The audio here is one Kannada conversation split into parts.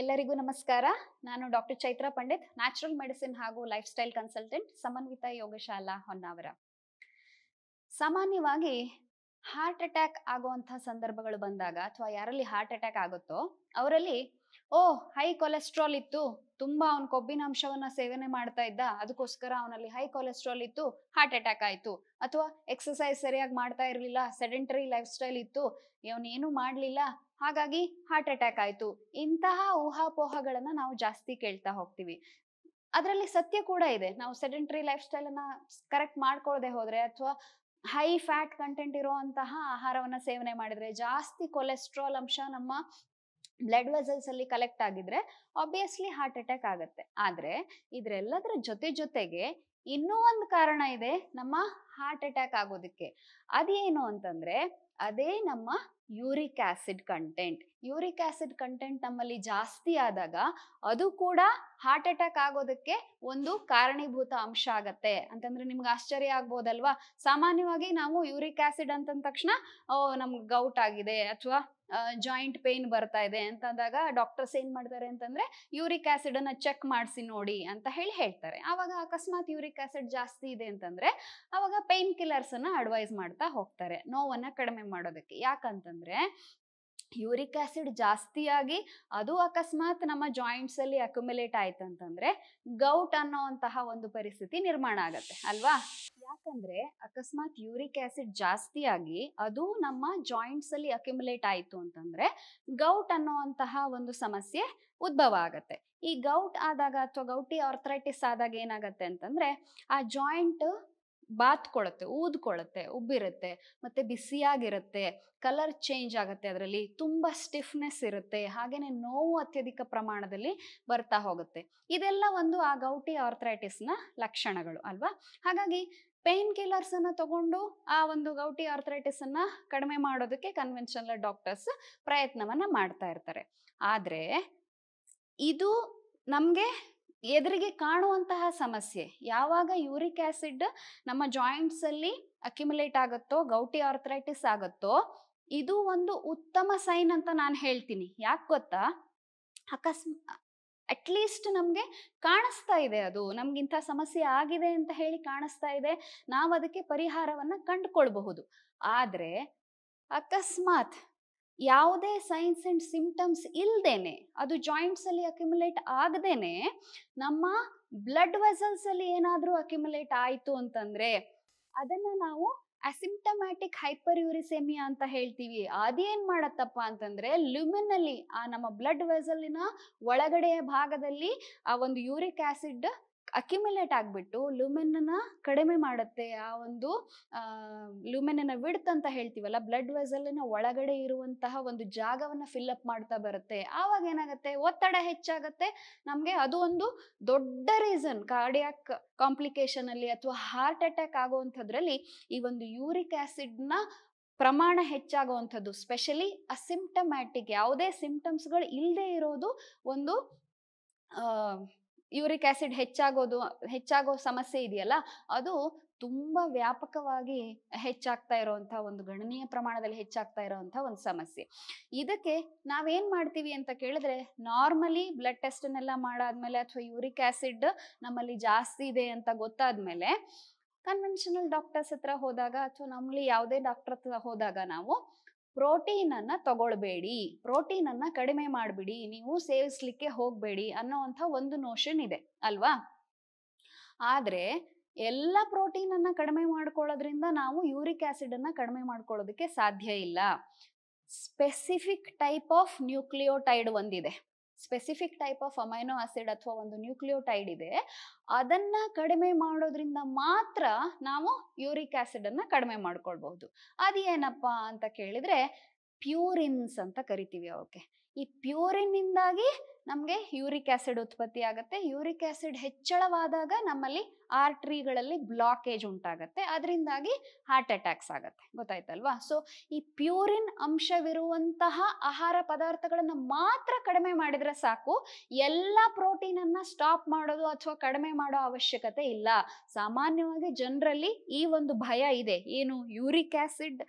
ಎಲ್ಲರಿಗೂ ನಮಸ್ಕಾರ ನಾನು doctor Chaitra Pandit natural medicine ಹಾಗೂ life style consultant Samanvita Yogashala Honnavar ಸಾಮಾನ್ಯವಾಗಿ ಹಾರ್ಟ್ ಅಟ್ಯಾಕ್ ಆಗುವಂತಹ ಸಂದರ್ಭಗಳು ಬಂದಾಗ ಅಥವಾ ಯಾರಲ್ಲಿ ಹಾರ್ಟ್ ಅಟ್ಯಾಕ್ ಆಗುತ್ತೋ ಅವರಲ್ಲಿ ಓ ಹೈ ಕೊಲೆಸ್ಟ್ರಾಲ್ ಇತ್ತು ತುಂಬಾ ಕೊಬ್ಬಿನ ಅಂಶವನ್ನ ಸೇವನೆ ಮಾಡ್ತಾ ಇದ್ದ ಅದಕ್ಕೋಸ್ಕರ ಅವನಲ್ಲಿ ಹೈ ಕೊಲೆಸ್ಟ್ರಾಲ್ ಇತ್ತು ಹಾರ್ಟ್ ಅಟ್ಯಾಕ್ ಆಯ್ತು ಅಥವಾ ಎಕ್ಸಸೈಸ್ ಸರಿಯಾಗಿ ಮಾಡ್ತಾ ಇರ್ಲಿಲ್ಲ ಸೆಡೆಂಟರಿ ಲೈಫ್ ಸ್ಟೈಲ್ ಇತ್ತು ಏನು ಮಾಡ್ಲಿಲ್ಲ ಹಾಗಾಗಿ ಹಾರ್ಟ್ ಅಟ್ಯಾಕ್ ಆಯ್ತು ಇಂತಹ ಊಹಾಪೋಹಗಳನ್ನ ನಾವು ಜಾಸ್ತಿ ಕೇಳ್ತಾ ಹೋಗ್ತೀವಿ ಅದರಲ್ಲಿ ಸತ್ಯ ಕೂಡ ಇದೆ ನಾವು ಸೆಡೆಂಟರಿ ಲೈಫ್ ಸ್ಟೈಲ್ ಅನ್ನ ಕರೆಕ್ಟ್ ಮಾಡ್ಕೊಳ್ಳದೆ ಹೋದ್ರೆ ಅಥವಾ ಹೈ ಫ್ಯಾಟ್ ಕಂಟೆಂಟ್ ಇರುವಂತಹ ಆಹಾರವನ್ನ ಸೇವನೆ ಮಾಡಿದ್ರೆ ಜಾಸ್ತಿ ಕೊಲೆಸ್ಟ್ರಾಲ್ ಅಂಶ ನಮ್ಮ ಬ್ಲಡ್ ವೆಸಲ್ಸ್ ಅಲ್ಲಿ ಕಲೆಕ್ಟ್ ಆಗಿದ್ರೆ ಆಬ್ವಿಯಸ್ಲಿ ಹಾರ್ಟ್ ಅಟ್ಯಾಕ್ ಆಗುತ್ತೆ ಆದ್ರೆ ಇದ್ರೆಲ್ಲದರ ಜೊತೆ ಜೊತೆಗೆ ಇನ್ನೂ ಒಂದು ಕಾರಣ ಇದೆ ನಮ್ಮ ಹಾರ್ಟ್ ಅಟ್ಯಾಕ್ ಆಗೋದಕ್ಕೆ ಅದೇನು ಅಂತಂದ್ರೆ ಅದೇ ನಮ್ಮ uric acid content uric acid content ನಮ್ಮಲ್ಲಿ ಜಾಸ್ತಿ ಆದಾಗ ಅದು ಕೂಡ ಹಾರ್ಟ್ ಅಟ್ಯಾಕ್ ಆಗೋದಕ್ಕೆ ಒಂದು ಕಾರಣೀಭೂತ ಅಂಶ ಆಗತ್ತೆ ಅಂತಂದ್ರೆ ನಿಮ್ಗೆ ಆಶ್ಚರ್ಯ ಆಗ್ಬೋದಲ್ವಾ ಸಾಮಾನ್ಯವಾಗಿ ನಾವು ಯೂರಿಕ್ ಆಸಿಡ್ ಅಂತಂದ ತಕ್ಷಣ ನಮ್ಗೆ ಗೌಟ್ ಆಗಿದೆ ಅಥವಾ ಜಾಯಿಂಟ್ ಪೇನ್ ಬರ್ತಾ ಇದೆ ಅಂತಂದಾಗ ಡಾಕ್ಟರ್ಸ್ ಏನ್ ಮಾಡ್ತಾರೆ ಅಂತಂದ್ರೆ ಯೂರಿಕ್ ಆಸಿಡ್ ಅನ್ನ ಚೆಕ್ ಮಾಡಿಸಿ ನೋಡಿ ಅಂತ ಹೇಳಿ ಹೇಳ್ತಾರೆ ಆವಾಗ ಅಕಸ್ಮಾತ್ ಯೂರಿಕ್ ಆಸಿಡ್ ಜಾಸ್ತಿ ಇದೆ ಅಂತಂದ್ರೆ ಅವಾಗ ಪೇನ್ ಕಿಲ್ಲರ್ಸ್ ಅನ್ನ ಅಡ್ವೈಸ್ ಮಾಡ್ತಾ ಹೋಗ್ತಾರೆ ನೋವನ್ನ ಕಡಿಮೆ ಮಾಡೋದಕ್ಕೆ ಯಾಕಂತಂದ್ರೆ ಯೂರಿಕ್ ಆಸಿಡ್ ಜಾಸ್ತಿಯಾಗಿ ಅದು ಅಕಸ್ಮಾತ್ ನಮ್ಮ ಜಾಯಿಂಟ್ಸ್ ಅಲ್ಲಿ ಅಕ್ಯುಮುಲೇಟ್ ಆಯ್ತು ಅಂತಂದ್ರೆ ಗೌಟ್ ಅಂತಹ ಒಂದು ಪರಿಸ್ಥಿತಿ ನಿರ್ಮಾಣ ಆಗತ್ತೆ ಅಲ್ವಾ ಯಾಕಂದ್ರೆ ಅಕಸ್ಮಾತ್ ಯೂರಿಕ್ ಆಸಿಡ್ ಜಾಸ್ತಿಯಾಗಿ ಅದು ನಮ್ಮ ಜಾಯಿಂಟ್ಸ್ ಅಲ್ಲಿ ಅಕ್ಯುಮುಲೇಟ್ ಆಯ್ತು ಅಂತಂದ್ರೆ ಗೌಟ್ ಅಂತಹ ಒಂದು ಸಮಸ್ಯೆ ಉದ್ಭವ ಆಗತ್ತೆ ಈ ಗೌಟ್ ಆದಾಗ ಅಥವಾ ಗೌಟಿ ಆರ್ಥರೈಟಿಸ್ ಆದಾಗ ಏನಾಗತ್ತೆ ಅಂತಂದ್ರೆ ಆ ಜಾಯಿಂಟ್ ಬಾತ್ಕೊಳತ್ತೆ ಊದ್ಕೊಳತ್ತೆ ಉಬ್ಬಿರುತ್ತೆ ಮತ್ತೆ ಬಿಸಿಯಾಗಿರುತ್ತೆ ಕಲರ್ ಚೇಂಜ್ ಆಗುತ್ತೆ ಅದರಲ್ಲಿ ತುಂಬಾ ಸ್ಟಿಫ್ನೆಸ್ ಇರುತ್ತೆ ಹಾಗೇನೆ ನೋವು ಅತ್ಯಧಿಕ ಪ್ರಮಾಣದಲ್ಲಿ ಬರ್ತಾ ಹೋಗುತ್ತೆ ಇದೆಲ್ಲ ಒಂದು ಆ ಗೌಟಿ ಆರ್ಥ್ರೈಟಿಸ್ನ ಲಕ್ಷಣಗಳು ಅಲ್ವಾ ಹಾಗಾಗಿ ಪೇನ್ ಕಿಲ್ಲರ್ಸ್ ಅನ್ನ ತಗೊಂಡು ಆ ಒಂದು ಗೌಟಿ ಆರ್ಥ್ರೈಟಿಸ್ ಅನ್ನ ಕಡಿಮೆ ಮಾಡೋದಕ್ಕೆ ಕನ್ವೆನ್ಷನಲ್ ಡಾಕ್ಟರ್ಸ್ ಪ್ರಯತ್ನವನ್ನ ಮಾಡ್ತಾ ಇರ್ತಾರೆ ಆದ್ರೆ ಇದು ನಮ್ಗೆ ಎದುರಿಗೆ ಕಾಣುವಂತಹ ಸಮಸ್ಯೆ ಯಾವಾಗ ಯೂರಿಕ್ ಆಸಿಡ್ ನಮ್ಮ ಜಾಯಿಂಟ್ಸ್ ಅಲ್ಲಿ ಅಕ್ಯುಮುಲೇಟ್ ಆಗುತ್ತೋ ಗೌಟಿ ಆರ್ಥರೈಟಿಸ್ ಆಗುತ್ತೋ ಇದು ಒಂದು ಉತ್ತಮ ಸೈನ್ ಅಂತ ನಾನು ಹೇಳ್ತೀನಿ ಯಾಕೆ ಗೊತ್ತಾ ಅಕಸ್ಮ ಅಟ್ಲೀಸ್ಟ್ ನಮಗೆ ಕಾಣಿಸ್ತಾ ಇದೆ ಅದು ನಮ್ಗೆ ಇಂಥ ಸಮಸ್ಯೆ ಆಗಿದೆ ಅಂತ ಹೇಳಿ ಕಾಣಿಸ್ತಾ ಇದೆ ನಾವು ಅದಕ್ಕೆ ಪರಿಹಾರವನ್ನ ಕಂಡುಕೊಳ್ಬಹುದು ಆದ್ರೆ ಅಕಸ್ಮಾತ್ ಯಾವುದೇ ಸೈನ್ಸ್ ಅಂಡ್ ಸಿಂಪ್ಟಮ್ಸ್ ಇಲ್ದೇನೆ ಅದು ಜಾಯಿಂಟ್ಸ್ ಅಲ್ಲಿ ಅಕ್ಯುಮುಲೇಟ್ ಆಗದೇನೆ ನಮ್ಮ ಬ್ಲಡ್ ವೆಸಲ್ಸ್ ಅಲ್ಲಿ ಏನಾದ್ರೂ ಅಕ್ಯುಮುಲೇಟ್ ಆಯಿತು ಅಂತಂದ್ರೆ ಅದನ್ನ ನಾವು ಅಸಿಂಪ್ಟಮ್ಯಾಟಿಕ್ ಹೈಪರ್ ಯೂರಿಸೆಮಿಯಾ ಅಂತ ಹೇಳ್ತೀವಿ ಅದೇನ್ ಮಾಡತ್ತಪ್ಪ ಅಂತಂದ್ರೆ ಲ್ಯುಮಿನಲ್ಲಿ ಆ ನಮ್ಮ ಬ್ಲಡ್ ವೆಸಲಿನ ಒಳಗಡೆಯ ಭಾಗದಲ್ಲಿ ಆ ಒಂದು ಯೂರಿಕ್ ಆಸಿಡ್ ಅಕ್ಯುಮುಲೇಟ್ ಆಗಿಬಿಟ್ಟು ಲುಮೆನ್ ಕಡಿಮೆ ಮಾಡುತ್ತೆ ಆ ಒಂದು ಲುಮೆನ್ ವಿಡ್ತ್ ಅಂತ ಹೇಳ್ತೀವಲ್ಲ ಬ್ಲಡ್ ವೆಸಲ್ ಒಳಗಡೆ ಇರುವಂತಹ ಒಂದು ಜಾಗವನ್ನ ಫಿಲ್ ಅಪ್ ಮಾಡ್ತಾ ಬರುತ್ತೆ ಆವಾಗ ಏನಾಗುತ್ತೆ ಒತ್ತಡ ಹೆಚ್ಚಾಗುತ್ತೆ ನಮ್ಗೆ ಅದು ಒಂದು ದೊಡ್ಡ ರೀಸನ್ ಕಾರ್ಡಿಯಾಕ್ ಕಾಂಪ್ಲಿಕೇಶನ್ ಅಲ್ಲಿ ಅಥವಾ ಹಾರ್ಟ್ ಅಟ್ಯಾಕ್ ಆಗುವಂಥದ್ರಲ್ಲಿ ಈ ಒಂದು ಯೂರಿಕ್ ಆಸಿಡ್ನ ನ ಪ್ರಮಾಣ ಹೆಚ್ಚಾಗುವಂಥದ್ದು ಸ್ಪೆಷಲಿ ಅಸಿಂಪ್ಟಮ್ಯಾಟಿಕ್ ಯಾವುದೇ ಸಿಂಪ್ಟಮ್ಸ್ಗಳು ಇಲ್ಲದೆ ಇರೋದು ಒಂದು ಯೂರಿಕ್ ಆಸಿಡ್ ಹೆಚ್ಚಾಗೋದು ಹೆಚ್ಚಾಗೋ ಸಮಸ್ಯೆ ಇದೆಯಲ್ಲ ಅದು ತುಂಬಾ ವ್ಯಾಪಕವಾಗಿ ಹೆಚ್ಚಾಗ್ತಾ ಇರುವಂತಹ ಒಂದು ಗಣನೀಯ ಪ್ರಮಾಣದಲ್ಲಿ ಹೆಚ್ಚಾಗ್ತಾ ಇರುವಂತಹ ಒಂದು ಸಮಸ್ಯೆ ಇದಕ್ಕೆ ನಾವೇನ್ ಮಾಡ್ತೀವಿ ಅಂತ ಕೇಳಿದ್ರೆ ನಾರ್ಮಲಿ ಬ್ಲಡ್ ಟೆಸ್ಟ್ ನೆಲ್ಲ ಮಾಡಾದ್ಮೇಲೆ ಅಥವಾ ಯೂರಿಕ್ ಆಸಿಡ್ ನಮ್ಮಲ್ಲಿ ಜಾಸ್ತಿ ಇದೆ ಅಂತ ಗೊತ್ತಾದ್ಮೇಲೆ ಕನ್ವೆನ್ಷನಲ್ ಡಾಕ್ಟರ್ಸ್ ಹತ್ರ ಹೋದಾಗ ಅಥವಾ ನಮ್ಮಲ್ಲಿ ಯಾವುದೇ ಡಾಕ್ಟರ್ ಹತ್ರ ಹೋದಾಗ ನಾವು ಪ್ರೋಟೀನ್ ಅನ್ನ ತಗೊಳ್ಬೇಡಿ ಪ್ರೋಟೀನ್ ಅನ್ನ ಕಡಿಮೆ ಮಾಡ್ಬಿಡಿ ನೀವು ಸೇವಿಸ್ಲಿಕ್ಕೆ ಹೋಗ್ಬೇಡಿ ಅನ್ನೋವಂಥ ಒಂದು ನೋಷನ್ ಇದೆ ಅಲ್ವಾ ಆದ್ರೆ ಎಲ್ಲ ಪ್ರೋಟೀನ್ ಅನ್ನ ಕಡಿಮೆ ಮಾಡ್ಕೊಳ್ಳೋದ್ರಿಂದ ನಾವು ಯೂರಿಕ್ ಆಸಿಡ್ ಅನ್ನ ಕಡಿಮೆ ಮಾಡ್ಕೊಳ್ಳೋದಕ್ಕೆ ಸಾಧ್ಯ ಇಲ್ಲ ಸ್ಪೆಸಿಫಿಕ್ ಟೈಪ್ ಆಫ್ ನ್ಯೂಕ್ಲಿಯೋಟೈಡ್ ಒಂದಿದೆ specific type of amino acid ಅಥವಾ ಒಂದು ನ್ಯೂಕ್ಲಿಯೋಟೈಡ್ ಇದೆ ಅದನ್ನ ಕಡಿಮೆ ಮಾಡೋದ್ರಿಂದ ಮಾತ್ರ ನಾವು ಯೂರಿಕ್ ಆಸಿಡ್ ಅನ್ನ ಕಡಿಮೆ ಮಾಡ್ಕೊಳ್ಬಹುದು ಅದೇನಪ್ಪ ಅಂತ ಕೇಳಿದ್ರೆ ಪ್ಯೂರಿನ್ಸ್ ಅಂತ ಕರಿತೀವಿ ಅವಕ್ಕೆ ಈ ಪ್ಯೂರಿನ್ ಇಂದಾಗಿ ನಮಗೆ ಯೂರಿಕ್ ಆ್ಯಸಿಡ್ ಉತ್ಪತ್ತಿ ಆಗುತ್ತೆ ಯೂರಿಕ್ ಆ್ಯಸಿಡ್ ಹೆಚ್ಚಳವಾದಾಗ ನಮ್ಮಲ್ಲಿ ಆರ್ಟ್ರಿಗಳಲ್ಲಿ ಬ್ಲಾಕೇಜ್ ಉಂಟಾಗತ್ತೆ ಅದರಿಂದಾಗಿ ಹಾರ್ಟ್ ಅಟ್ಯಾಕ್ಸ್ ಆಗುತ್ತೆ ಗೊತ್ತಾಯ್ತಲ್ವಾ ಸೊ ಈ ಪ್ಯೂರಿನ್ ಅಂಶವಿರುವಂತಹ ಆಹಾರ ಪದಾರ್ಥಗಳನ್ನು ಮಾತ್ರ ಕಡಿಮೆ ಮಾಡಿದ್ರೆ ಸಾಕು ಎಲ್ಲ ಪ್ರೋಟೀನ್ ಸ್ಟಾಪ್ ಮಾಡೋದು ಅಥವಾ ಕಡಿಮೆ ಮಾಡೋ ಅವಶ್ಯಕತೆ ಇಲ್ಲ ಸಾಮಾನ್ಯವಾಗಿ ಜನರಲ್ಲಿ ಈ ಒಂದು ಭಯ ಇದೆ ಏನು ಯೂರಿಕ್ ಆ್ಯಸಿಡ್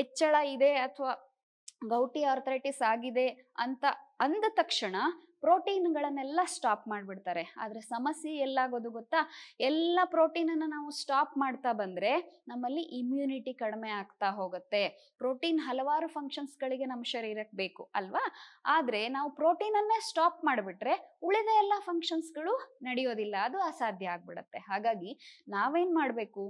ಹೆಚ್ಚಳ ಇದೆ ಅಥವಾ ಗೌಟಿ ಆರ್ಥರೈಟಿಸ್ ಆಗಿದೆ ಅಂತ ಅಂದ ತಕ್ಷಣ ಪ್ರೋಟೀನ್ಗಳನ್ನೆಲ್ಲ ಸ್ಟಾಪ್ ಮಾಡಿಬಿಡ್ತಾರೆ ಆದರೆ ಸಮಸ್ಯೆ ಎಲ್ಲಾಗೋದು ಗೊತ್ತಾ ಎಲ್ಲ ಪ್ರೋಟೀನನ್ನು ನಾವು ಸ್ಟಾಪ್ ಮಾಡ್ತಾ ಬಂದರೆ ನಮ್ಮಲ್ಲಿ ಇಮ್ಯುನಿಟಿ ಕಡಿಮೆ ಆಗ್ತಾ ಹೋಗುತ್ತೆ ಪ್ರೋಟೀನ್ ಹಲವಾರು ಫಂಕ್ಷನ್ಸ್ಗಳಿಗೆ ನಮ್ಮ ಶರೀರಕ್ಕೆ ಬೇಕು ಅಲ್ವಾ ಆದರೆ ನಾವು ಪ್ರೋಟೀನನ್ನೇ ಸ್ಟಾಪ್ ಮಾಡಿಬಿಟ್ರೆ ಉಳಿದ ಎಲ್ಲ ಫಂಕ್ಷನ್ಸ್ಗಳು ನಡೆಯೋದಿಲ್ಲ ಅದು ಅಸಾಧ್ಯ ಆಗ್ಬಿಡುತ್ತೆ ಹಾಗಾಗಿ ನಾವೇನು ಮಾಡಬೇಕು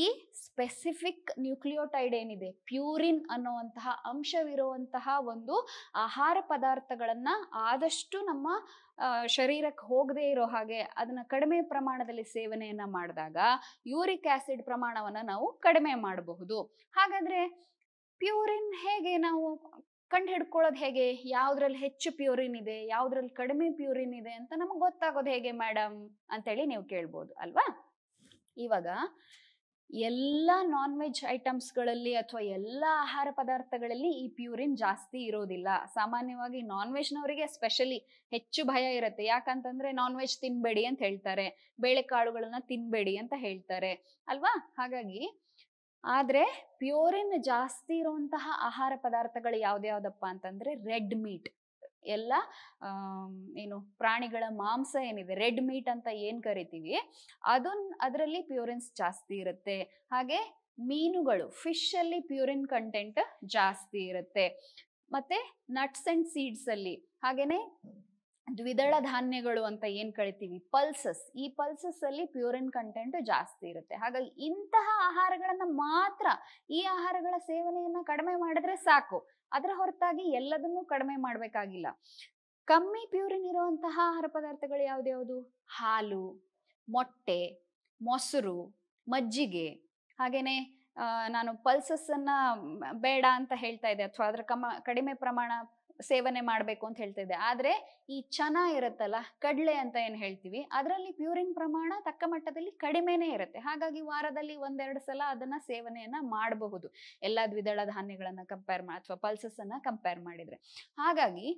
ಈ ಸ್ಪೆಸಿಫಿಕ್ ನ್ಯೂಕ್ಲಿಯೋಟೈಡ್ ಏನಿದೆ ಪ್ಯೂರಿನ್ ಅನ್ನುವಂತಹ ಅಂಶವಿರುವಂತಹ ಒಂದು ಆಹಾರ ಪದಾರ್ಥಗಳನ್ನ ಆದಷ್ಟು ನಮ್ಮ ಶರೀರಕ್ಕೆ ಹೋಗದೆ ಇರೋ ಹಾಗೆ ಅದನ್ನ ಕಡಿಮೆ ಪ್ರಮಾಣದಲ್ಲಿ ಸೇವನೆಯನ್ನ ಮಾಡಿದಾಗ ಯೂರಿಕ್ ಆಸಿಡ್ ಪ್ರಮಾಣವನ್ನ ನಾವು ಕಡಿಮೆ ಮಾಡಬಹುದು ಹಾಗಾದ್ರೆ ಪ್ಯೂರಿನ್ ಹೇಗೆ ನಾವು ಕಂಡು ಹಿಡ್ಕೊಳ್ಳೋದು ಹೇಗೆ ಯಾವ್ದ್ರಲ್ಲಿ ಹೆಚ್ಚು ಪ್ಯೂರಿನ್ ಇದೆ ಯಾವ್ದ್ರಲ್ಲಿ ಕಡಿಮೆ ಪ್ಯೂರಿನ್ ಇದೆ ಅಂತ ನಮಗೆ ಗೊತ್ತಾಗೋದು ಹೇಗೆ ಮೇಡಮ್ ಅಂತೇಳಿ ನೀವು ಕೇಳ್ಬೋದು ಅಲ್ವಾ ಇವಾಗ ಎಲ್ಲ ನಾನ್ ವೆಜ್ ಐಟಮ್ಸ್ಗಳಲ್ಲಿ ಅಥವಾ ಎಲ್ಲ ಆಹಾರ ಪದಾರ್ಥಗಳಲ್ಲಿ ಈ ಪ್ಯೂರಿನ್ ಜಾಸ್ತಿ ಇರೋದಿಲ್ಲ ಸಾಮಾನ್ಯವಾಗಿ ನಾನ್ ವೆಜ್ನವರಿಗೆ ಸ್ಪೆಷಲಿ ಹೆಚ್ಚು ಭಯ ಇರುತ್ತೆ ಯಾಕಂತಂದ್ರೆ ನಾನ್ ವೆಜ್ ತಿನ್ಬೇಡಿ ಅಂತ ಹೇಳ್ತಾರೆ ಬೇಳೆಕಾಳುಗಳನ್ನ ತಿನ್ಬೇಡಿ ಅಂತ ಹೇಳ್ತಾರೆ ಅಲ್ವಾ ಹಾಗಾಗಿ ಆದ್ರೆ ಪ್ಯೂರಿನ್ ಜಾಸ್ತಿ ಇರುವಂತಹ ಆಹಾರ ಪದಾರ್ಥಗಳು ಯಾವ್ದ್ಯಾವ್ದಪ್ಪ ಅಂತಂದ್ರೆ ರೆಡ್ ಮೀಟ್ ಎಲ್ಲ ಏನು ಪ್ರಾಣಿಗಳ ಮಾಂಸ ಏನಿದೆ ರೆಡ್ ಮೀಟ್ ಅಂತ ಏನು ಕರಿತೀವಿ ಅದನ್ನ ಅದರಲ್ಲಿ ಪ್ಯೂರಿನ್ಸ್ ಜಾಸ್ತಿ ಇರುತ್ತೆ ಹಾಗೆ ಮೀನುಗಳು ಫಿಶ್ ಅಲ್ಲಿ ಪ್ಯೂರಿನ್ ಕಂಟೆಂಟ್ ಜಾಸ್ತಿ ಇರುತ್ತೆ ಮತ್ತೆ ನಟ್ಸ್ ಅಂಡ್ ಸೀಡ್ಸ್ ಅಲ್ಲಿ ಹಾಗೇನೆ ದ್ವಿದಳ ಧಾನ್ಯಗಳು ಅಂತ ಏನ್ ಕಳಿತೀವಿ ಪಲ್ಸಸ್ ಈ ಪಲ್ಸಸ್ ಅಲ್ಲಿ ಪ್ಯೂರಿನ್ ಕಂಟೆಂಟ್ ಜಾಸ್ತಿ ಇರುತ್ತೆ ಹಾಗಾಗಿ ಇಂತಹ ಆಹಾರಗಳನ್ನ ಮಾತ್ರ ಈ ಆಹಾರಗಳ ಸೇವನೆಯನ್ನ ಕಡಿಮೆ ಮಾಡಿದ್ರೆ ಸಾಕು ಅದರ ಹೊರತಾಗಿ ಎಲ್ಲದನ್ನು ಕಡಿಮೆ ಮಾಡಬೇಕಾಗಿಲ್ಲ ಕಮ್ಮಿ ಪ್ಯೂರಿನ್ ಇರುವಂತಹ ಆಹಾರ ಪದಾರ್ಥಗಳು ಯಾವ್ದ್ಯಾವುದು ಹಾಲು ಮೊಟ್ಟೆ ಮೊಸರು ಮಜ್ಜಿಗೆ ಹಾಗೇನೆ ನಾನು ಪಲ್ಸಸ್ ಅನ್ನ ಬೇಡ ಅಂತ ಹೇಳ್ತಾ ಇದ್ದೆ ಅಥವಾ ಅದರ ಕಮ ಕಡಿಮೆ ಪ್ರಮಾಣ ಸೇವನೆ ಮಾಡಬೇಕು ಅಂತ ಹೇಳ್ತಿದ್ದೆ ಆದ್ರೆ ಈ ಚನ ಇರುತ್ತಲ್ಲ ಕಡಲೆ ಅಂತ ಏನು ಹೇಳ್ತೀವಿ ಅದರಲ್ಲಿ ಪ್ಯೂರಿನ್ ಪ್ರಮಾಣ ತಕ್ಕ ಮಟ್ಟದಲ್ಲಿ ಕಡಿಮೆನೇ ಇರುತ್ತೆ ಹಾಗಾಗಿ ವಾರದಲ್ಲಿ ಒಂದೆರಡು ಸಲ ಅದನ್ನ ಸೇವನೆಯನ್ನ ಮಾಡಬಹುದು ಎಲ್ಲ ದ್ವಿದಳ ಧಾನ್ಯಗಳನ್ನ ಕಂಪೇರ್ ಅಥವಾ ಪಲ್ಸಸ್ ಅನ್ನ ಕಂಪೇರ್ ಮಾಡಿದ್ರೆ ಹಾಗಾಗಿ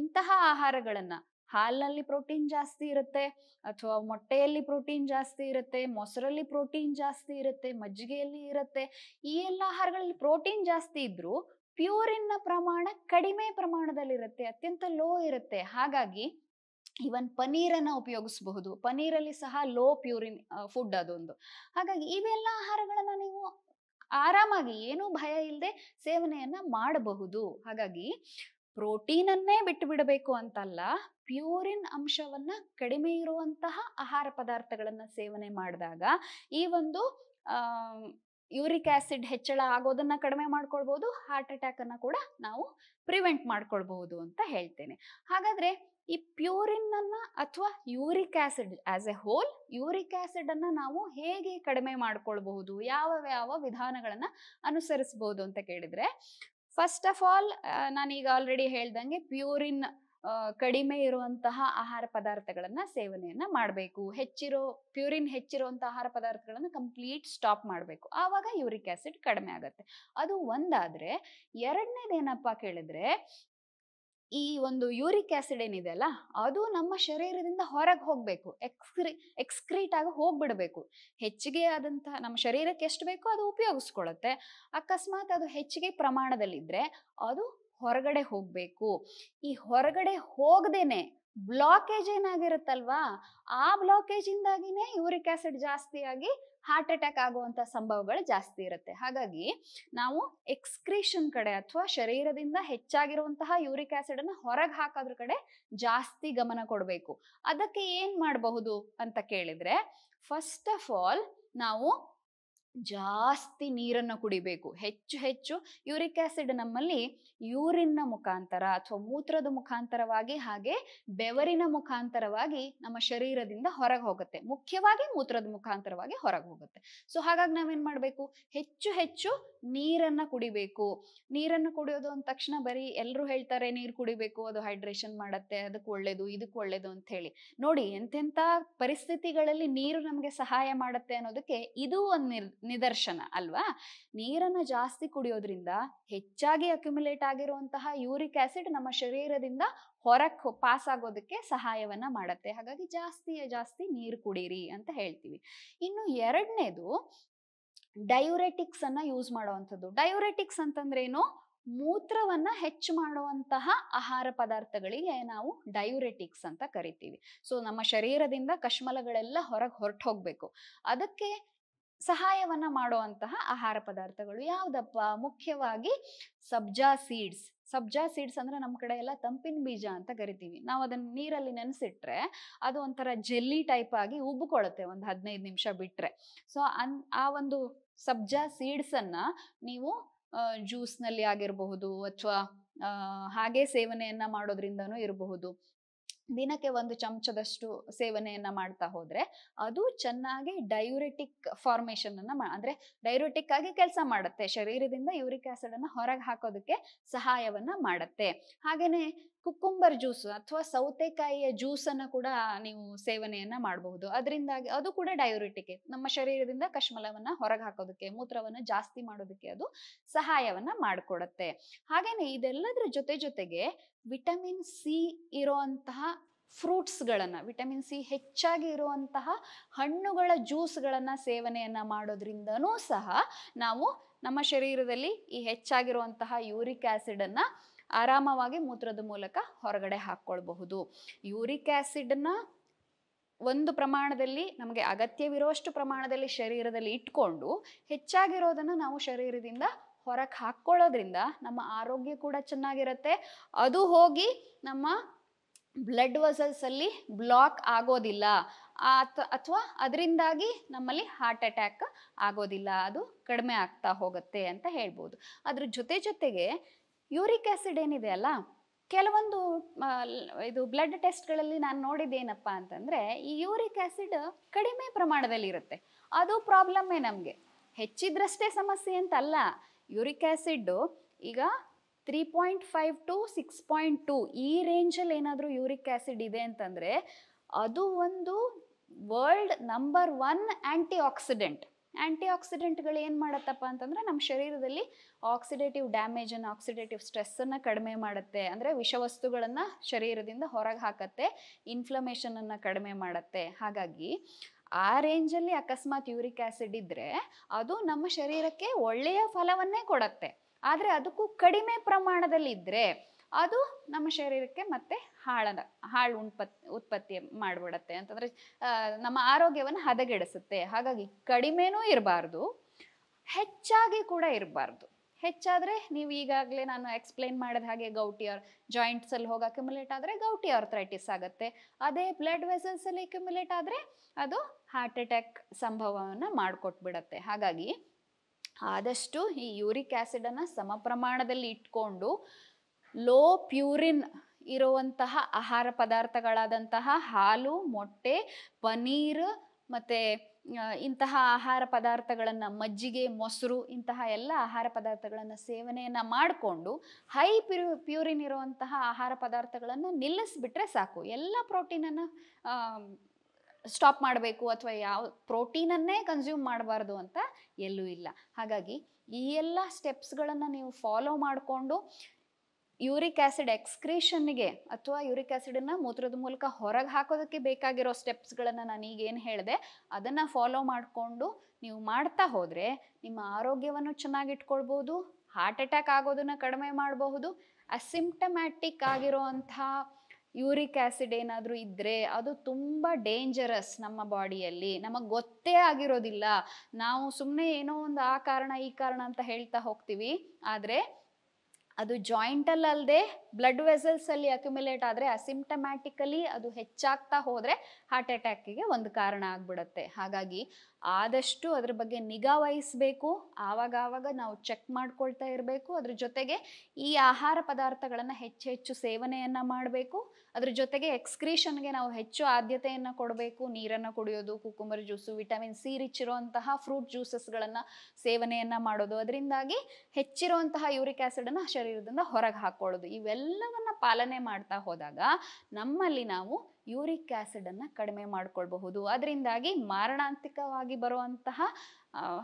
ಇಂತಹ ಆಹಾರಗಳನ್ನ ಹಾಲಿನಲ್ಲಿ ಪ್ರೋಟೀನ್ ಜಾಸ್ತಿ ಇರುತ್ತೆ ಅಥವಾ ಮೊಟ್ಟೆಯಲ್ಲಿ ಪ್ರೋಟೀನ್ ಜಾಸ್ತಿ ಇರುತ್ತೆ ಮೊಸರಲ್ಲಿ ಪ್ರೋಟೀನ್ ಜಾಸ್ತಿ ಇರುತ್ತೆ ಮಜ್ಜಿಗೆಯಲ್ಲಿ ಇರುತ್ತೆ ಈ ಎಲ್ಲ ಆಹಾರಗಳಲ್ಲಿ ಪ್ರೋಟೀನ್ ಜಾಸ್ತಿ ಇದ್ರೂ ಪ್ಯೂರಿನ್ನ ಪ್ರಮಾಣ ಕಡಿಮೆ ಪ್ರಮಾಣದಲ್ಲಿರುತ್ತೆ ಅತ್ಯಂತ ಲೋ ಇರುತ್ತೆ ಹಾಗಾಗಿ ಈವನ್ ಪನೀರನ್ನು ಉಪಯೋಗಿಸಬಹುದು ಪನೀರಲ್ಲಿ ಸಹ ಲೋ ಪ್ಯೂರಿನ್ ಫುಡ್ ಅದೊಂದು ಹಾಗಾಗಿ ಇವೆಲ್ಲ ಆಹಾರಗಳನ್ನ ನೀವು ಆರಾಮಾಗಿ ಏನೂ ಭಯ ಇಲ್ಲದೆ ಸೇವನೆಯನ್ನ ಮಾಡಬಹುದು ಹಾಗಾಗಿ ಪ್ರೋಟೀನ್ ಬಿಟ್ಟು ಬಿಡಬೇಕು ಅಂತಲ್ಲ ಪ್ಯೂರಿನ್ ಅಂಶವನ್ನ ಕಡಿಮೆ ಇರುವಂತಹ ಆಹಾರ ಪದಾರ್ಥಗಳನ್ನ ಸೇವನೆ ಮಾಡಿದಾಗ ಈ ಒಂದು ಯೂರಿಕ್ ಆಸಿಡ್ ಹೆಚ್ಚಳ ಆಗೋದನ್ನ ಕಡಿಮೆ ಮಾಡ್ಕೊಳ್ಬಹುದು ಹಾರ್ಟ್ ಅಟ್ಯಾಕ್ ಅನ್ನ ಕೂಡ ನಾವು ಪ್ರಿವೆಂಟ್ ಮಾಡ್ಕೊಳ್ಬಹುದು ಅಂತ ಹೇಳ್ತೇನೆ ಹಾಗಾದ್ರೆ ಈ ಪ್ಯೂರಿನ್ ಅನ್ನ ಅಥವಾ uric acid as a whole uric acid ಅನ್ನ ನಾವು ಹೇಗೆ ಕಡಿಮೆ ಮಾಡ್ಕೊಳ್ಬಹುದು ಯಾವ ಯಾವ ವಿಧಾನಗಳನ್ನ ಅನುಸರಿಸಬಹುದು ಅಂತ ಕೇಳಿದ್ರೆ ಫಸ್ಟ್ ಆಫ್ ಆಲ್ ನಾನೀಗ ಆಲ್ರೆಡಿ ಹೇಳ್ದಂಗೆ ಪ್ಯೂರಿನ್ ಕಡಿಮೆ ಇರುವಂತಹ ಆಹಾರ ಪದಾರ್ಥಗಳನ್ನ ಸೇವನೆಯನ್ನ ಮಾಡಬೇಕು ಹೆಚ್ಚಿರೋ ಪ್ಯೂರಿನ್ ಹೆಚ್ಚಿರುವಂತಹ ಆಹಾರ ಪದಾರ್ಥಗಳನ್ನ ಕಂಪ್ಲೀಟ್ ಸ್ಟಾಪ್ ಮಾಡಬೇಕು ಆವಾಗ ಯೂರಿಕ್ ಆಸಿಡ್ ಕಡಿಮೆ ಆಗತ್ತೆ ಅದು ಒಂದಾದ್ರೆ ಎರಡನೇದೇನಪ್ಪ ಕೇಳಿದ್ರೆ ಈ ಒಂದು ಯೂರಿಕ್ ಆಸಿಡ್ ಏನಿದೆ ಅಲ್ಲ ಅದು ನಮ್ಮ ಶರೀರದಿಂದ ಹೊರಗೆ ಹೋಗ್ಬೇಕು ಎಕ್ಸ್ಕ್ರಿ ಎಕ್ಸ್ಕ್ರೀಟ್ ಆಗಿ ಹೋಗ್ಬಿಡ್ಬೇಕು ಹೆಚ್ಚಿಗೆ ಆದಂತಹ ನಮ್ಮ ಶರೀರಕ್ಕೆ ಎಷ್ಟು ಬೇಕೋ ಅದು ಉಪಯೋಗಿಸ್ಕೊಳತ್ತೆ ಅಕಸ್ಮಾತ್ ಅದು ಹೆಚ್ಚಿಗೆ ಪ್ರಮಾಣದಲ್ಲಿದ್ರೆ ಅದು ಹೊರಗಡೆ ಹೋಗಬೇಕು ಈ ಹೊರಗಡೆ ಹೋಗದೇನೆ ಬ್ಲಾಕೇಜ್ ಏನಾಗಿರುತ್ತಲ್ವಾ ಆ ಬ್ಲಾಕೇಜ್ ಇಂದಾಗಿನೇ ಯೂರಿಕ್ ಆಸಿಡ್ ಜಾಸ್ತಿಯಾಗಿ ಹಾರ್ಟ್ ಅಟ್ಯಾಕ್ ಆಗುವಂತ ಸಂಭವಗಳು ಜಾಸ್ತಿ ಇರುತ್ತೆ ಹಾಗಾಗಿ ನಾವು ಎಕ್ಸ್ಕ್ರೀಷನ್ ಕಡೆ ಅಥವಾ ಶರೀರದಿಂದ ಹೆಚ್ಚಾಗಿರುವಂತಹ ಯೂರಿಕ್ ಆಸಿಡ್ ಅನ್ನ ಹೊರಗೆ ಹಾಕೋದ್ರ ಕಡೆ ಜಾಸ್ತಿ ಗಮನ ಕೊಡಬೇಕು ಅದಕ್ಕೆ ಏನ್ ಮಾಡಬಹುದು ಅಂತ ಕೇಳಿದ್ರೆ ಫಸ್ಟ್ ಆಫ್ ಆಲ್ ನಾವು ಜಾಸ್ತಿ ನೀರನ್ನು ಕುಡಿಬೇಕು ಹೆಚ್ಚು ಹೆಚ್ಚು ಯೂರಿಕ್ ಆಸಿಡ್ ನಮ್ಮಲ್ಲಿ ಯೂರಿನ್ನ ಮುಖಾಂತರ ಅಥವಾ ಮೂತ್ರದ ಮುಖಾಂತರವಾಗಿ ಹಾಗೆ ಬೆವರಿನ ಮುಖಾಂತರವಾಗಿ ನಮ್ಮ ಶರೀರದಿಂದ ಹೊರಗೆ ಹೋಗುತ್ತೆ ಮುಖ್ಯವಾಗಿ ಮೂತ್ರದ ಮುಖಾಂತರವಾಗಿ ಹೊರಗೆ ಹೋಗುತ್ತೆ ಸೊ ಹಾಗಾಗಿ ನಾವೇನು ಮಾಡಬೇಕು ಹೆಚ್ಚು ಹೆಚ್ಚು ನೀರನ್ನು ಕುಡಿಬೇಕು ನೀರನ್ನು ಕುಡಿಯೋದು ಅಂದ ತಕ್ಷಣ ಬರೀ ಎಲ್ಲರೂ ಹೇಳ್ತಾರೆ ನೀರು ಕುಡಿಬೇಕು ಅದು ಹೈಡ್ರೇಷನ್ ಮಾಡತ್ತೆ ಅದಕ್ಕೆ ಒಳ್ಳೇದು ಇದಕ್ಕೆ ಒಳ್ಳೇದು ಅಂತ ಹೇಳಿ ನೋಡಿ ಎಂತೆಂತ ಪರಿಸ್ಥಿತಿಗಳಲ್ಲಿ ನೀರು ನಮಗೆ ಸಹಾಯ ಮಾಡುತ್ತೆ ಅನ್ನೋದಕ್ಕೆ ಇದು ಒಂದು ನಿದರ್ಶನ ಅಲ್ವಾ ನೀರನ್ನ ಜಾಸ್ತಿ ಕುಡಿಯೋದ್ರಿಂದ ಹೆಚ್ಚಾಗಿ ಅಕ್ಯುಮುಲೇಟ್ ಆಗಿರುವಂತಹ ಯೂರಿಕ್ ಆಸಿಡ್ ನಮ್ಮ ಶರೀರದಿಂದ ಹೊರಗೆ ಪಾಸ್ ಆಗೋದಕ್ಕೆ ಸಹಾಯವನ್ನ ಮಾಡತ್ತೆ ಹಾಗಾಗಿ ಜಾಸ್ತಿ ಜಾಸ್ತಿ ನೀರು ಕುಡೀರಿ ಅಂತ ಹೇಳ್ತೀವಿ ಇನ್ನು ಎರಡನೇದು ಡಯೂರೆಟಿಕ್ಸ್ ಅನ್ನ ಯೂಸ್ ಮಾಡುವಂಥದ್ದು ಡಯೂರೆಟಿಕ್ಸ್ ಅಂತಂದ್ರೇನು ಮೂತ್ರವನ್ನ ಹೆಚ್ಚು ಮಾಡುವಂತಹ ಆಹಾರ ಪದಾರ್ಥಗಳಿಗೆ ನಾವು ಡಯೂರೆಟಿಕ್ಸ್ ಅಂತ ಕರಿತೀವಿ ಸೊ ನಮ್ಮ ಶರೀರದಿಂದ ಕಶ್ಮಲಗಳೆಲ್ಲ ಹೊರಗೆ ಹೊರಟು ಹೋಗ್ಬೇಕು ಅದಕ್ಕೆ ಸಹಾಯವನ್ನ ಮಾಡುವಂತಹ ಆಹಾರ ಪದಾರ್ಥಗಳು ಯಾವ್ದಪ್ಪ ಮುಖ್ಯವಾಗಿ ಸಬ್ಜಾ ಸೀಡ್ಸ್ ಸಬ್ಜಾ ಸೀಡ್ಸ್ ಅಂದ್ರೆ ನಮ್ಮ ಕಡೆ ಎಲ್ಲ ತಂಪಿನ ಬೀಜ ಅಂತ ಕರಿತೀವಿ ನಾವು ಅದನ್ನ ನೀರಲ್ಲಿ ನೆನೆಸಿಟ್ರೆ ಅದು ಒಂಥರ ಜೆಲ್ಲಿ ಟೈಪ್ ಆಗಿ ಉಬ್ಬಿಕೊಳ್ಳುತ್ತೆ ಒಂದು ಹದಿನೈದು ನಿಮಿಷ ಬಿಟ್ರೆ ಸೊ ಅನ್ ಆ ಒಂದು ಸಬ್ಜಾ ಸೀಡ್ಸ್ ಅನ್ನ ನೀವು ಜ್ಯೂಸ್ನಲ್ಲಿ ಆಗಿರಬಹುದು ಅಥವಾ ಹಾಗೆ ಸೇವನೆಯನ್ನ ಮಾಡೋದ್ರಿಂದನೂ ಇರಬಹುದು ದಿನಕ್ಕೆ ಒಂದು ಚಮಚದಷ್ಟು ಸೇವನೆಯನ್ನ ಮಾಡ್ತಾ ಹೋದ್ರೆ ಅದು ಚೆನ್ನಾಗಿ ಡೈರೆಟಿಕ್ ಫಾರ್ಮೇಶನ್ ಅನ್ನ ಅಂದ್ರೆ ಡೈರೆಟಿಕ್ ಆಗಿ ಕೆಲಸ ಮಾಡುತ್ತೆ ಶರೀರದಿಂದ ಯೂರಿಕ್ ಆಸಿಡ್ ಅನ್ನ ಹೊರಗೆ ಹಾಕೋದಕ್ಕೆ ಸಹಾಯವನ್ನ ಮಾಡುತ್ತೆ ಹಾಗೇನೆ ಕುಕ್ಕುಂಬರ್ ಜ್ಯೂಸ್ ಅಥವಾ ಸೌತೆಕಾಯಿಯ ಜ್ಯೂಸನ್ನು ಕೂಡ ನೀವು ಸೇವನೆಯನ್ನ ಮಾಡಬಹುದು ಅದರಿಂದಾಗಿ ಅದು ಕೂಡ ಡಯೋರಿಟಿಕ್ ನಮ್ಮ ಶರೀರದಿಂದ ಕಶ್ಮಲವನ್ನ ಹೊರಗೆ ಹಾಕೋದಕ್ಕೆ ಮೂತ್ರವನ್ನ ಜಾಸ್ತಿ ಮಾಡೋದಕ್ಕೆ ಅದು ಸಹಾಯವನ್ನ ಮಾಡಿಕೊಡತ್ತೆ ಹಾಗೇನೆ ಇದೆಲ್ಲದರ ಜೊತೆ ಜೊತೆಗೆ ವಿಟಮಿನ್ ಸಿ ಇರುವಂತಹ ಫ್ರೂಟ್ಸ್ಗಳನ್ನು ವಿಟಮಿನ್ ಸಿ ಹೆಚ್ಚಾಗಿ ಇರುವಂತಹ ಹಣ್ಣುಗಳ ಜ್ಯೂಸ್ಗಳನ್ನು ಸೇವನೆಯನ್ನ ಮಾಡೋದ್ರಿಂದನೂ ಸಹ ನಾವು ನಮ್ಮ ಶರೀರದಲ್ಲಿ ಈ ಹೆಚ್ಚಾಗಿರುವಂತಹ ಯೂರಿಕ್ ಆಸಿಡ್ ಅನ್ನ ಆರಾಮವಾಗಿ ಮೂತ್ರದ ಮೂಲಕ ಹೊರಗಡೆ ಹಾಕ್ಕೊಳ್ಬಹುದು ಯೂರಿಕ್ ಆ್ಯಸಿಡ್ನ ಒಂದು ಪ್ರಮಾಣದಲ್ಲಿ ನಮಗೆ ಅಗತ್ಯವಿರುವಷ್ಟು ಪ್ರಮಾಣದಲ್ಲಿ ಶರೀರದಲ್ಲಿ ಇಟ್ಕೊಂಡು ಹೆಚ್ಚಾಗಿರೋದನ್ನು ನಾವು ಶರೀರದಿಂದ ಹೊರಕ್ಕೆ ಹಾಕ್ಕೊಳ್ಳೋದ್ರಿಂದ ನಮ್ಮ ಆರೋಗ್ಯ ಕೂಡ ಚೆನ್ನಾಗಿರುತ್ತೆ ಅದು ಹೋಗಿ ನಮ್ಮ ಬ್ಲಡ್ ವಸಲ್ಸಲ್ಲಿ ಬ್ಲಾಕ್ ಆಗೋದಿಲ್ಲ ಅಥವಾ ಅದರಿಂದಾಗಿ ನಮ್ಮಲ್ಲಿ ಹಾರ್ಟ್ ಅಟ್ಯಾಕ್ ಆಗೋದಿಲ್ಲ ಅದು ಕಡಿಮೆ ಆಗ್ತಾ ಹೋಗುತ್ತೆ ಅಂತ ಹೇಳ್ಬೋದು ಅದ್ರ ಜೊತೆ ಜೊತೆಗೆ ಯೂರಿಕ್ ಆ್ಯಸಿಡ್ ಏನಿದೆ ಅಲ್ಲ ಕೆಲವೊಂದು ಇದು ಬ್ಲಡ್ ಟೆಸ್ಟ್ಗಳಲ್ಲಿ ನಾನು ನೋಡಿದ್ದೇನಪ್ಪ ಅಂತಂದರೆ ಈ ಯೂರಿಕ್ ಆ್ಯಸಿಡ್ ಕಡಿಮೆ ಪ್ರಮಾಣದಲ್ಲಿ ಇರುತ್ತೆ ಅದು ಪ್ರಾಬ್ಲಮ್ಮೇ ನಮಗೆ ಹೆಚ್ಚಿದ್ರಷ್ಟೇ ಸಮಸ್ಯೆ ಅಂತಲ್ಲ ಯೂರಿಕ್ ಆ್ಯಸಿಡ್ಡು ಈಗ three point five to six point two ಈ ರೇಂಜಲ್ಲಿ ಏನಾದರೂ ಯೂರಿಕ್ ಆ್ಯಸಿಡ್ ಇದೆ ಅಂತಂದರೆ ಅದು ಒಂದು world number one antioxidant ಆ್ಯಂಟಿ ಆಕ್ಸಿಡೆಂಟ್ಗಳು ಏನು ಮಾಡುತ್ತಪ್ಪ ಅಂತಂದರೆ ನಮ್ಮ ಶರೀರದಲ್ಲಿ ಆಕ್ಸಿಡೇಟಿವ್ ಡ್ಯಾಮೇಜನ್ನು ಆಕ್ಸಿಡೇಟಿವ್ ಸ್ಟ್ರೆಸ್ಸನ್ನು ಕಡಿಮೆ ಮಾಡುತ್ತೆ ಅಂದರೆ ವಿಷವಸ್ತುಗಳನ್ನು ಶರೀರದಿಂದ ಹೊರಗೆ ಹಾಕತ್ತೆ ಇನ್ಫ್ಲಮೇಷನನ್ನು ಕಡಿಮೆ ಮಾಡುತ್ತೆ ಹಾಗಾಗಿ ಆ ರೇಂಜಲ್ಲಿ ಅಕಸ್ಮಾತ್ ಯೂರಿಕ್ ಆ್ಯಸಿಡ್ ಇದ್ದರೆ ಅದು ನಮ್ಮ ಶರೀರಕ್ಕೆ ಒಳ್ಳೆಯ ಫಲವನ್ನೇ ಕೊಡತ್ತೆ ಆದರೆ ಅದಕ್ಕೂ ಕಡಿಮೆ ಪ್ರಮಾಣದಲ್ಲಿ ಇದ್ದರೆ ಅದು ನಮ್ಮ ಶರೀರಕ್ಕೆ ಮತ್ತೆ ಹಾಳದ ಹಾಳು ಉಂಟ್ಪತ್ ಉತ್ಪತ್ತಿ ಮಾಡಿಬಿಡತ್ತೆ ಅಂತಂದರೆ ನಮ್ಮ ಆರೋಗ್ಯವನ್ನು ಹದಗೆಡಿಸುತ್ತೆ ಹಾಗಾಗಿ ಕಡಿಮೆನೂ ಇರಬಾರ್ದು ಹೆಚ್ಚಾಗಿ ಕೂಡ ಇರಬಾರ್ದು ಹೆಚ್ಚಾದರೆ ನೀವು ಈಗಾಗಲೇ ನಾನು ಎಕ್ಸ್ಪ್ಲೈನ್ ಮಾಡಿದ ಹಾಗೆ ಗೌಟಿ ಆರ್ ಜಾಯಿಂಟ್ಸಲ್ಲಿ ಹೋಗಿ ಅಕ್ಯುಮುಲೇಟ್ ಆದರೆ ಗೌಟಿ ಆರ್ಥ್ರೈಟಿಸ್ ಆಗುತ್ತೆ ಅದೇ ಬ್ಲಡ್ ವೆಸಲ್ಸಲ್ಲಿ ಅಕ್ಯುಮುಲೇಟ್ ಆದರೆ ಅದು ಹಾರ್ಟ್ ಅಟ್ಯಾಕ್ ಸಂಭವವನ್ನು ಮಾಡಿಕೊಟ್ಬಿಡತ್ತೆ ಹಾಗಾಗಿ ಆದಷ್ಟು ಈ ಯೂರಿಕ್ ಆ್ಯಸಿಡನ್ನು ಸಮ ಪ್ರಮಾಣದಲ್ಲಿ ಇಟ್ಕೊಂಡು ಲೋ ಪ್ಯೂರಿನ್ ಇರುವಂತಹ ಆಹಾರ ಪದಾರ್ಥಗಳಾದಂತಹ ಹಾಲು ಮೊಟ್ಟೆ ಪನೀರ್ ಮತ್ತು ಇಂತಹ ಆಹಾರ ಪದಾರ್ಥಗಳನ್ನು ಮಜ್ಜಿಗೆ ಮೊಸರು ಇಂತಹ ಎಲ್ಲ ಆಹಾರ ಪದಾರ್ಥಗಳನ್ನು ಸೇವನೆಯನ್ನು ಮಾಡಿಕೊಂಡು ಹೈ ಪ್ಯೂ ಪ್ಯೂರಿನ್ ಇರುವಂತಹ ಆಹಾರ ಪದಾರ್ಥಗಳನ್ನು ನಿಲ್ಲಿಸ್ಬಿಟ್ರೆ ಸಾಕು ಎಲ್ಲ ಪ್ರೋಟೀನನ್ನು ಸ್ಟಾಪ್ ಮಾಡಬೇಕು ಅಥವಾ ಯಾವ ಪ್ರೋಟೀನನ್ನೇ ಕನ್ಸ್ಯೂಮ್ ಮಾಡಬಾರ್ದು ಅಂತ ಎಲ್ಲೂ ಇಲ್ಲ ಹಾಗಾಗಿ ಈ ಎಲ್ಲ ಸ್ಟೆಪ್ಸ್ಗಳನ್ನು ನೀವು ಫಾಲೋ ಮಾಡಿಕೊಂಡು ಯೂರಿಕ್ ಆಸಿಡ್ ಎಕ್ಸ್ಕ್ರೀಷನ್ಗೆ ಅಥವಾ ಯೂರಿಕ್ ಆಸಿಡನ್ನು ಮೂತ್ರದ ಮೂಲಕ ಹೊರಗೆ ಹಾಕೋದಕ್ಕೆ ಬೇಕಾಗಿರೋ ಸ್ಟೆಪ್ಸ್ಗಳನ್ನು ನಾನು ಏನು ಹೇಳಿದೆ ಅದನ್ನು ಫಾಲೋ ಮಾಡಿಕೊಂಡು ನೀವು ಮಾಡ್ತಾ ಹೋದರೆ ನಿಮ್ಮ ಆರೋಗ್ಯವನ್ನು ಚೆನ್ನಾಗಿಟ್ಕೊಳ್ಬೋದು ಹಾರ್ಟ್ ಅಟ್ಯಾಕ್ ಆಗೋದನ್ನು ಕಡಿಮೆ ಮಾಡಬಹುದು ಅಸಿಂಪ್ಟಮ್ಯಾಟಿಕ್ ಆಗಿರುವಂಥ ಯೂರಿಕ್ ಆ್ಯಸಿಡ್ ಏನಾದರೂ ಇದ್ದರೆ ಅದು ತುಂಬ ಡೇಂಜರಸ್ ನಮ್ಮ ಬಾಡಿಯಲ್ಲಿ ನಮಗೆ ಗೊತ್ತೇ ಆಗಿರೋದಿಲ್ಲ ನಾವು ಸುಮ್ಮನೆ ಏನೋ ಒಂದು ಆ ಕಾರಣ ಈ ಕಾರಣ ಅಂತ ಹೇಳ್ತಾ ಹೋಗ್ತೀವಿ ಆದರೆ ಅದು ಜಾಯಿಂಟಲ್ಲಿ ಅಲ್ಲದೆ ಬ್ಲಡ್ ವೆಸಲ್ಸಲ್ಲಿ ಅಕ್ಯುಮುಲೇಟ್ ಆದರೆ ಅಸಿಮ್ಟಮ್ಯಾಟಿಕಲಿ ಅದು ಹೆಚ್ಚಾಗ್ತಾ ಹೋದರೆ ಹಾರ್ಟ್ ಅಟ್ಯಾಕಿಗೆ ಒಂದು ಕಾರಣ ಆಗ್ಬಿಡುತ್ತೆ ಹಾಗಾಗಿ ಆದಷ್ಟು ಅದ್ರ ಬಗ್ಗೆ ನಿಗಾ ವಹಿಸಬೇಕು ಆವಾಗ ನಾವು ಚೆಕ್ ಮಾಡ್ಕೊಳ್ತಾ ಇರಬೇಕು ಅದ್ರ ಜೊತೆಗೆ ಈ ಆಹಾರ ಪದಾರ್ಥಗಳನ್ನು ಹೆಚ್ಚು ಹೆಚ್ಚು ಸೇವನೆಯನ್ನು ಮಾಡಬೇಕು ಅದ್ರ ಜೊತೆಗೆ ಎಕ್ಸ್ಕ್ರೀಷನ್ಗೆ ನಾವು ಹೆಚ್ಚು ಆದ್ಯತೆಯನ್ನು ಕೊಡಬೇಕು ನೀರನ್ನು ಕುಡಿಯೋದು cucumber juice vitamin C rich ಇರುವಂತಹ ಫ್ರೂಟ್ ಜ್ಯೂಸಸ್ಗಳನ್ನು ಸೇವನೆಯನ್ನು ಮಾಡೋದು ಅದರಿಂದಾಗಿ ಹೆಚ್ಚಿರುವಂತಹ ಯೂರಿಕ್ ಆ್ಯಸಿಡನ್ನು ಶರೀರ ಶರೀರದಿಂದ ಹೊರಗೆ ಹಾಕೊಳ್ಳೋದು ಇವೆಲ್ಲವನ್ನ ಪಾಲನೆ ಮಾಡ್ತಾ ಹೋದಾಗ ನಮ್ಮಲ್ಲಿ ನಾವು ಯೂರಿಕ್ ಆಸಿಡ್ ಅನ್ನ ಕಡಿಮೆ ಮಾಡ್ಕೊಳ್ಬಹುದು ಅದರಿಂದಾಗಿ ಮಾರಣಾಂತಿಕವಾಗಿ ಬರುವಂತಹ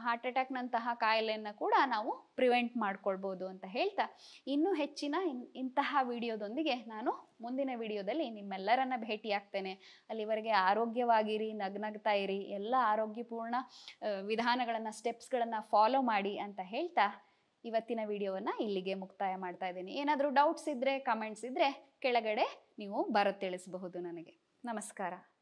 ಹಾರ್ಟ್ ಅಟ್ಯಾಕ್ನಂತಹ ಕಾಯಿಲೆಯನ್ನು ಕೂಡ ನಾವು ಪ್ರಿವೆಂಟ್ ಮಾಡ್ಕೊಳ್ಬಹುದು ಅಂತ ಹೇಳ್ತಾ ಇನ್ನೂ ಹೆಚ್ಚಿನ ಇಂತಹ ವಿಡಿಯೋದೊಂದಿಗೆ ನಾನು ಮುಂದಿನ ವಿಡಿಯೋದಲ್ಲಿ ನಿಮ್ಮೆಲ್ಲರನ್ನ ಭೇಟಿಯಾಗ್ತೇನೆ ಅಲ್ಲಿವರೆಗೆ ಆರೋಗ್ಯವಾಗಿರಿ ನಗ್ನಗ್ತಾ ಇರಿ ಎಲ್ಲ ಆರೋಗ್ಯಪೂರ್ಣ ವಿಧಾನಗಳನ್ನು ಸ್ಟೆಪ್ಸ್ಗಳನ್ನು ಫಾಲೋ ಮಾಡಿ ಅಂತ ಹೇಳ್ತಾ ಇವತ್ತಿನ ವಿಡಿಯೋವನ್ನು ಇಲ್ಲಿಗೆ ಮುಕ್ತಾಯ ಮಾಡ್ತಾ ಇದ್ದೀನಿ ಏನಾದರೂ ಡೌಟ್ಸ್ ಇದ್ದರೆ ಕಮೆಂಟ್ಸ್ ಇದ್ದರೆ ಕೆಳಗಡೆ ನೀವು ಬರತ್ತಿಳಿಸಬಹುದು ನನಗೆ ನಮಸ್ಕಾರ